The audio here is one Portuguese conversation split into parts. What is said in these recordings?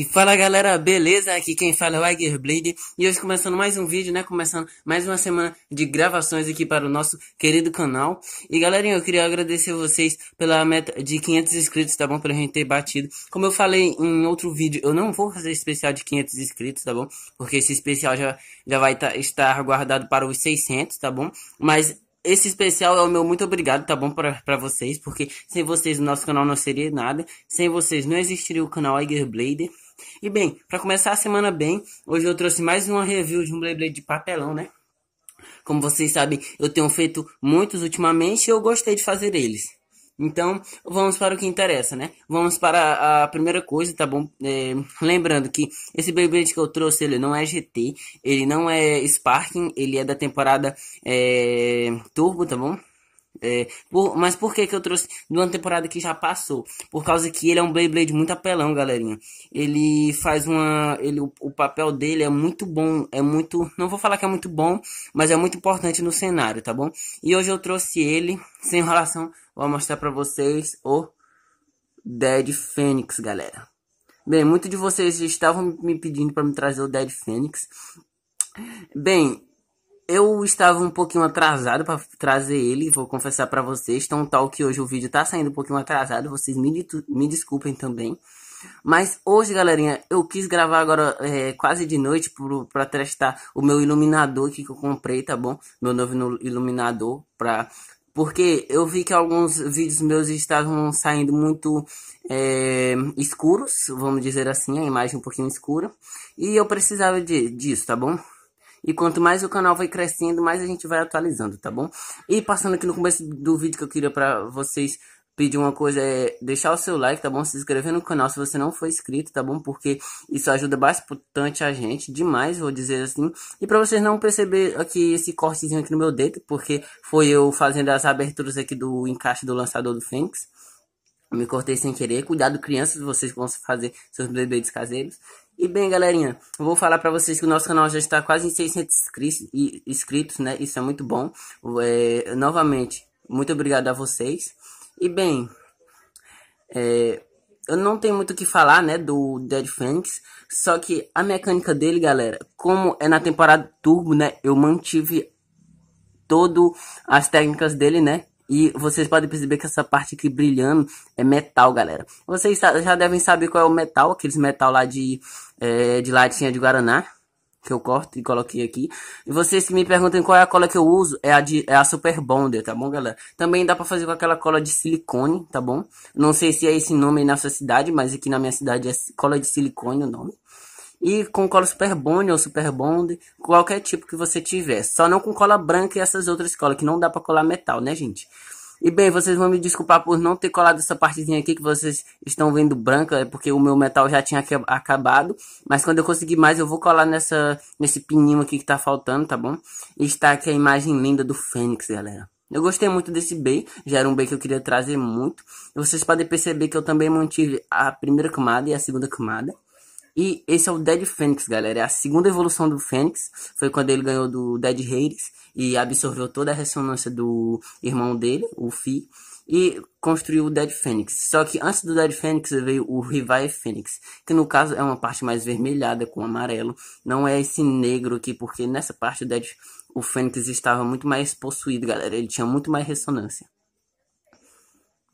E fala galera, beleza? Aqui quem fala é o Iger Blade e hoje começando mais um vídeo, né? Começando mais uma semana de gravações aqui para o nosso querido canal. E galerinha, eu queria agradecer vocês pela meta de 500 inscritos, tá bom? Pra gente ter batido. Como eu falei em outro vídeo, eu não vou fazer especial de 500 inscritos, tá bom? Porque esse especial já, já vai tá, estar guardado para os 600, tá bom? Mas esse especial é o meu muito obrigado, tá bom, pra, pra vocês, porque sem vocês o nosso canal não seria nada, sem vocês não existiria o canal Iger e bem, para começar a semana bem, hoje eu trouxe mais uma review de um Blade de papelão, né? Como vocês sabem, eu tenho feito muitos ultimamente e eu gostei de fazer eles. Então, vamos para o que interessa, né? Vamos para a primeira coisa, tá bom? É, lembrando que esse Beyblade que eu trouxe, ele não é GT, ele não é Sparking, ele é da temporada é, Turbo, tá bom? É, por, mas por que, que eu trouxe de uma temporada que já passou? Por causa que ele é um Beyblade muito apelão, galerinha. Ele faz uma. Ele, o, o, papel dele é muito bom. É muito. Não vou falar que é muito bom, mas é muito importante no cenário, tá bom? E hoje eu trouxe ele, sem enrolação, vou mostrar pra vocês o Dead Fênix, galera. Bem, muitos de vocês estavam me pedindo para me trazer o Dead Fênix. Bem, eu estava um pouquinho atrasado para trazer ele, vou confessar para vocês, então tal que hoje o vídeo tá saindo um pouquinho atrasado, vocês me, me desculpem também. Mas hoje, galerinha, eu quis gravar agora é, quase de noite para testar o meu iluminador que eu comprei, tá bom? Meu novo iluminador, pra... porque eu vi que alguns vídeos meus estavam saindo muito é, escuros, vamos dizer assim, a imagem um pouquinho escura. E eu precisava de, disso, tá bom? E quanto mais o canal vai crescendo, mais a gente vai atualizando, tá bom? E passando aqui no começo do vídeo que eu queria pra vocês pedir uma coisa é deixar o seu like, tá bom? Se inscrever no canal se você não for inscrito, tá bom? Porque isso ajuda bastante a gente, demais, vou dizer assim. E para vocês não perceber aqui esse cortezinho aqui no meu dedo, porque foi eu fazendo as aberturas aqui do encaixe do lançador do Fênix. Me cortei sem querer. Cuidado, crianças, vocês vão fazer seus bebês caseiros. E bem, galerinha, vou falar para vocês que o nosso canal já está quase em 600 inscritos, né? Isso é muito bom. É, novamente, muito obrigado a vocês. E bem, é, eu não tenho muito o que falar, né, do Dead Fangs. Só que a mecânica dele, galera, como é na temporada Turbo, né, eu mantive todo as técnicas dele, né? E vocês podem perceber que essa parte aqui brilhando é metal, galera. Vocês já devem saber qual é o metal, aqueles metal lá de é, de latinha de Guaraná, que eu corto e coloquei aqui. E vocês que me perguntam qual é a cola que eu uso, é a, de, é a Super Bonder, tá bom, galera? Também dá pra fazer com aquela cola de silicone, tá bom? Não sei se é esse nome na sua cidade, mas aqui na minha cidade é cola de silicone o nome. E com cola Super Bonder ou Super Bonder, qualquer tipo que você tiver. Só não com cola branca e essas outras colas, que não dá pra colar metal, né, gente? E bem, vocês vão me desculpar por não ter colado essa partezinha aqui que vocês estão vendo branca, é porque o meu metal já tinha acabado. Mas quando eu conseguir mais, eu vou colar nessa, nesse pininho aqui que tá faltando, tá bom? E está aqui a imagem linda do Fênix, galera. Eu gostei muito desse bey, já era um bey que eu queria trazer muito. E Vocês podem perceber que eu também mantive a primeira camada e a segunda camada. E esse é o Dead Fênix, galera. É a segunda evolução do Fênix. Foi quando ele ganhou do Dead Hades e absorveu toda a ressonância do irmão dele, o Fi, e construiu o Dead Fênix. Só que antes do Dead Fênix veio o Revive Fênix, que no caso é uma parte mais vermelhada com amarelo. Não é esse negro aqui, porque nessa parte o Dead o Fênix estava muito mais possuído, galera. Ele tinha muito mais ressonância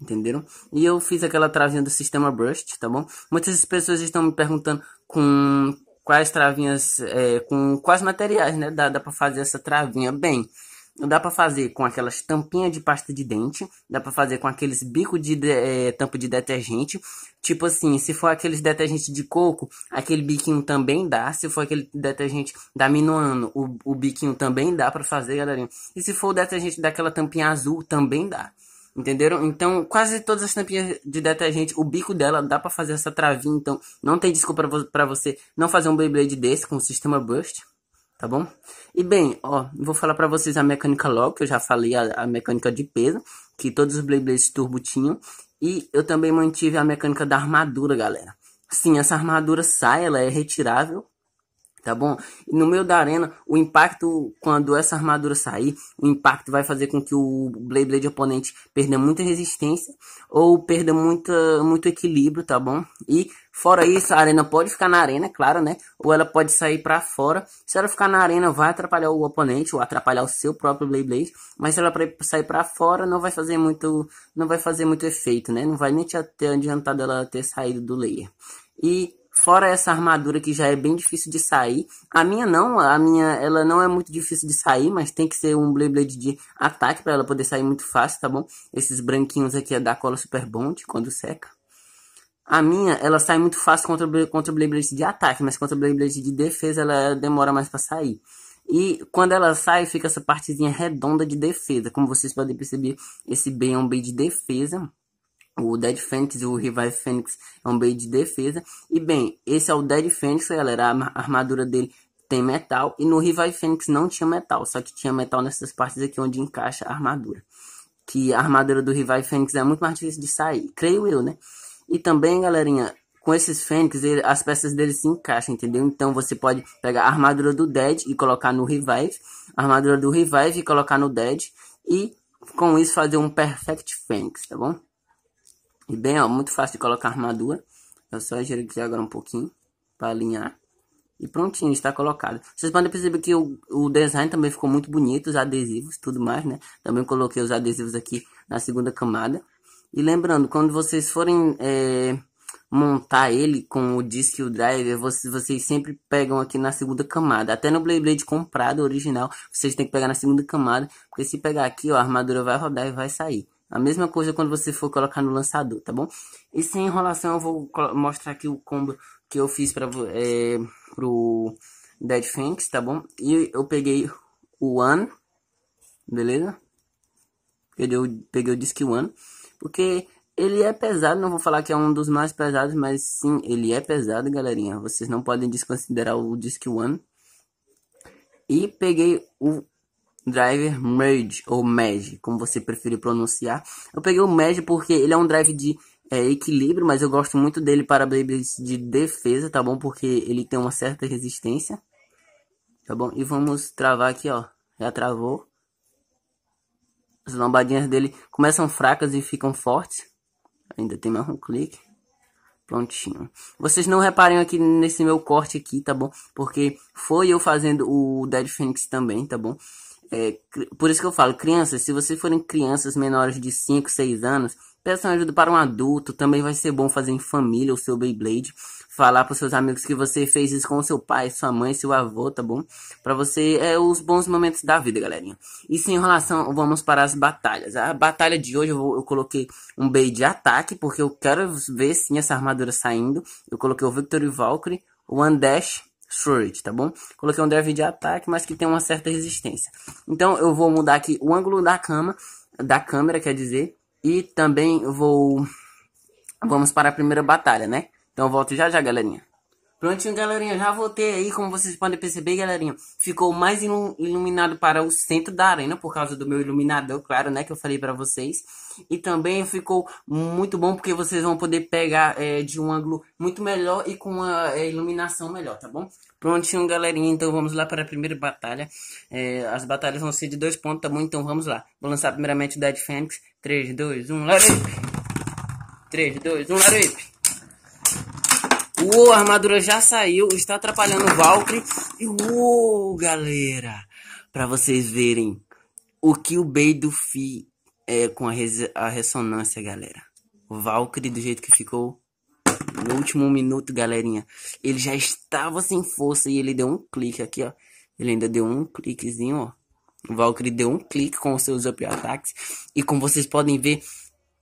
entenderam? E eu fiz aquela travinha do sistema Burst, tá bom? Muitas pessoas estão me perguntando com quais travinhas, é, com quais materiais, né? Dá, dá pra fazer essa travinha bem. Dá pra fazer com aquelas tampinhas de pasta de dente, dá pra fazer com aqueles bico de, de é, tampo de detergente. Tipo assim, se for aqueles detergentes de coco, aquele biquinho também dá. Se for aquele detergente da Minoano, o, o biquinho também dá pra fazer, galerinha. E se for o detergente daquela tampinha azul, também dá. Entenderam? Então, quase todas as tampinhas de detergente, o bico dela dá para fazer essa travinha. Então, não tem desculpa para você não fazer um Beyblade desse com o sistema Burst. Tá bom? E bem, ó, vou falar para vocês a mecânica logo, que eu já falei a, a mecânica de peso, que todos os Beyblades Turbo tinham. E eu também mantive a mecânica da armadura, galera. Sim, essa armadura sai, ela é retirável, tá bom? no meio da arena, o impacto, quando essa armadura sair, o impacto vai fazer com que o Blade Blade oponente perda muita resistência ou perda muita, muito equilíbrio, tá bom? E fora isso, a arena pode ficar na arena, é claro, né? Ou ela pode sair para fora. Se ela ficar na arena, vai atrapalhar o oponente ou atrapalhar o seu próprio Blade Blade, mas se ela sair para fora, não vai fazer muito, não vai fazer muito efeito, né? Não vai nem te adiantar dela ter saído do layer. E Fora essa armadura que já é bem difícil de sair. A minha não, a minha ela não é muito difícil de sair, mas tem que ser um Blade de ataque para ela poder sair muito fácil, tá bom? Esses branquinhos aqui é da cola Super Bond quando seca. A minha, ela sai muito fácil contra, contra o Blade de ataque, mas contra o Blade de defesa ela demora mais para sair. E quando ela sai, fica essa partezinha redonda de defesa. Como vocês podem perceber, esse B é um B de defesa. O Dead Phoenix, o Revive Phoenix é um bait de defesa. E bem, esse é o Dead Phoenix, galera. A armadura dele tem metal. E no Revive Phoenix não tinha metal. Só que tinha metal nessas partes aqui onde encaixa a armadura. Que a armadura do Revive Phoenix é muito mais difícil de sair. Creio eu, né? E também, galerinha, com esses Fênix, as peças dele se encaixam, entendeu? Então você pode pegar a armadura do Dead e colocar no Revive, a armadura do Revive e colocar no Dead, e com isso fazer um Perfect Fênix, tá bom? E bem, ó, muito fácil de colocar armadura. Eu só jeriguei agora um pouquinho para alinhar. E prontinho, está colocado. Vocês podem perceber que o, o design também ficou muito bonito, os adesivos, tudo mais, né? Também coloquei os adesivos aqui na segunda camada. E lembrando, quando vocês forem é, montar ele com o disc e o driver, vocês, vocês sempre pegam aqui na segunda camada. Até no Blade Blade comprado, original, vocês têm que pegar na segunda camada. Porque se pegar aqui, ó, a armadura vai rodar e vai sair. A mesma coisa quando você for colocar no lançador, tá bom? E sem enrolação eu vou mostrar aqui o combo que eu fiz para é, pro Dead Fanks, tá bom? E eu peguei o One, beleza? Peguei o, peguei o Disc One, porque ele é pesado, não vou falar que é um dos mais pesados, mas sim, ele é pesado, galerinha. Vocês não podem desconsiderar o Disc One. E peguei o driver merge ou merge, como você preferir pronunciar. Eu peguei o merge porque ele é um drive de é, equilíbrio, mas eu gosto muito dele para blades de defesa, tá bom? Porque ele tem uma certa resistência, tá bom? E vamos travar aqui, ó. Já travou. As lombadinhas dele começam fracas e ficam fortes. Ainda tem mais um clique. Prontinho. Vocês não reparem aqui nesse meu corte aqui, tá bom? Porque foi eu fazendo o Dead Phoenix também, tá bom? É, por isso que eu falo, crianças, se vocês forem crianças menores de 5, 6 anos, peçam ajuda para um adulto. Também vai ser bom fazer em família o seu Beyblade. Falar para seus amigos que você fez isso com seu pai, sua mãe, seu avô, tá bom? Para você, é os bons momentos da vida, galerinha. E em relação, vamos para as batalhas. A batalha de hoje eu, vou, eu coloquei um Bey de ataque, porque eu quero ver sim essa armadura saindo. Eu coloquei o Victory Valkyrie, o One Dash third, tá bom? Coloquei um dev de ataque, mas que tem uma certa resistência. Então, eu vou mudar aqui o ângulo da cama, da câmera, quer dizer, e também vou... Vamos para a primeira batalha, né? Então, volto já já, galerinha. Prontinho, galerinha, já voltei aí. Como vocês podem perceber, galerinha, ficou mais iluminado para o centro da arena, por causa do meu iluminador, claro, né, que eu falei para vocês. E também ficou muito bom, porque vocês vão poder pegar é, de um ângulo muito melhor e com uma é, iluminação melhor, tá bom? Prontinho, galerinha, então vamos lá para a primeira batalha. É, as batalhas vão ser de dois pontos, tá bom? Então vamos lá. Vou lançar primeiramente o Dead Fênix. 3, 2, 1, Larip! 3, 2, 1, Larip! Uou, a armadura já saiu, está atrapalhando o Valkyrie. E uou, galera, para vocês verem o que o Beidou Fi é com a, res a ressonância, galera. O Valkyrie, do jeito que ficou no último minuto, galerinha, ele já estava sem força e ele deu um clique aqui, ó. Ele ainda deu um cliquezinho, ó. O Valkyrie deu um clique com os seus up attacks. E como vocês podem ver,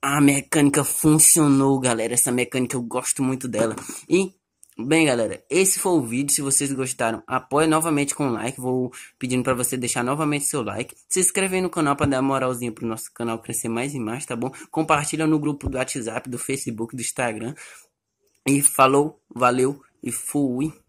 a mecânica funcionou, galera. Essa mecânica eu gosto muito dela. E Bem, galera, esse foi o vídeo. Se vocês gostaram, apoie novamente com um like. Vou pedindo para você deixar novamente seu like. Se inscreve aí no canal para dar uma moralzinha pro nosso canal crescer mais e mais, tá bom? Compartilha no grupo do WhatsApp, do Facebook, do Instagram. E falou, valeu e fui.